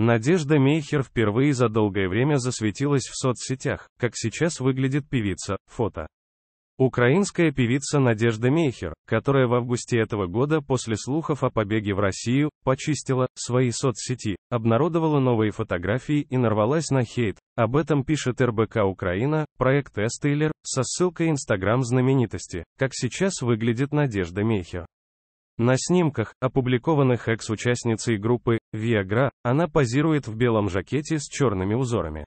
Надежда Мейхер впервые за долгое время засветилась в соцсетях, как сейчас выглядит певица, фото. Украинская певица Надежда Мейхер, которая в августе этого года после слухов о побеге в Россию, почистила свои соцсети, обнародовала новые фотографии и нарвалась на хейт. Об этом пишет РБК Украина, проект Эстейлер, со ссылкой Инстаграм знаменитости, как сейчас выглядит Надежда Мейхер. На снимках, опубликованных экс-участницей группы Виагра, она позирует в белом жакете с черными узорами.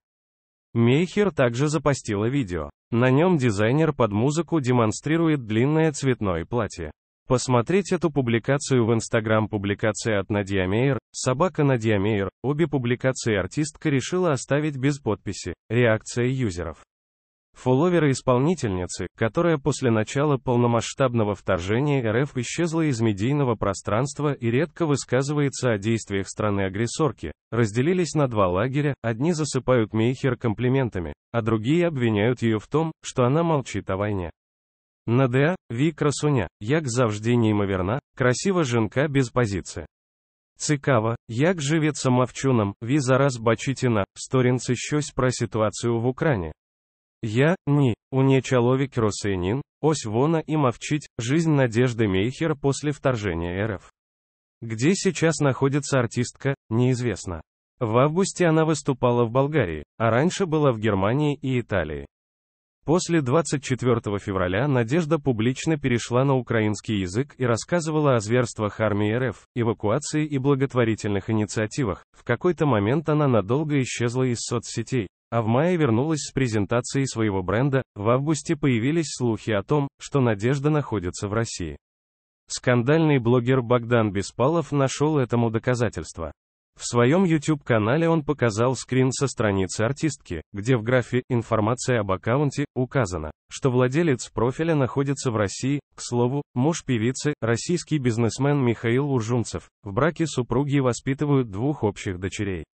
Мейхер также запостила видео. На нем дизайнер под музыку демонстрирует длинное цветное платье. Посмотреть эту публикацию в Инстаграм публикация от Надья Мейер, собака Надья Мейер, обе публикации артистка решила оставить без подписи, реакция юзеров. Фолловеры исполнительницы, которая после начала полномасштабного вторжения РФ исчезла из медийного пространства и редко высказывается о действиях страны-агрессорки, разделились на два лагеря, одни засыпают Мейхер комплиментами, а другие обвиняют ее в том, что она молчит о войне. Надеа, ви красуня, як завжди неймовірна, красива женка без позиции. Цікаво, як живеться мовчунам, ви зараз бачите на сторінці щось про ситуацию в Украине. Я, не, уне человек росенин, ось вона и мовчить, жизнь Надежды Мейхер после вторжения РФ. Где сейчас находится артистка, неизвестно. В августе она выступала в Болгарии, а раньше была в Германии и Италии. После 24 февраля Надежда публично перешла на украинский язык и рассказывала о зверствах армии РФ, эвакуации и благотворительных инициативах. В какой-то момент она надолго исчезла из соцсетей, а в мае вернулась с презентацией своего бренда, в августе появились слухи о том, что Надежда находится в России. Скандальный блогер Богдан Беспалов нашел этому доказательство. В своем YouTube-канале он показал скрин со страницы артистки, где в графе «Информация об аккаунте» указано, что владелец профиля находится в России, к слову, муж певицы, российский бизнесмен Михаил Уржумцев, в браке супруги воспитывают двух общих дочерей.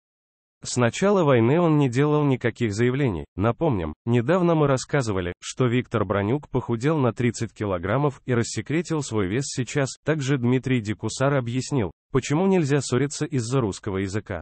С начала войны он не делал никаких заявлений. Напомним, недавно мы рассказывали, что Виктор Бронюк похудел на 30 килограммов и рассекретил свой вес сейчас. Также Дмитрий Дикусар объяснил, почему нельзя ссориться из-за русского языка.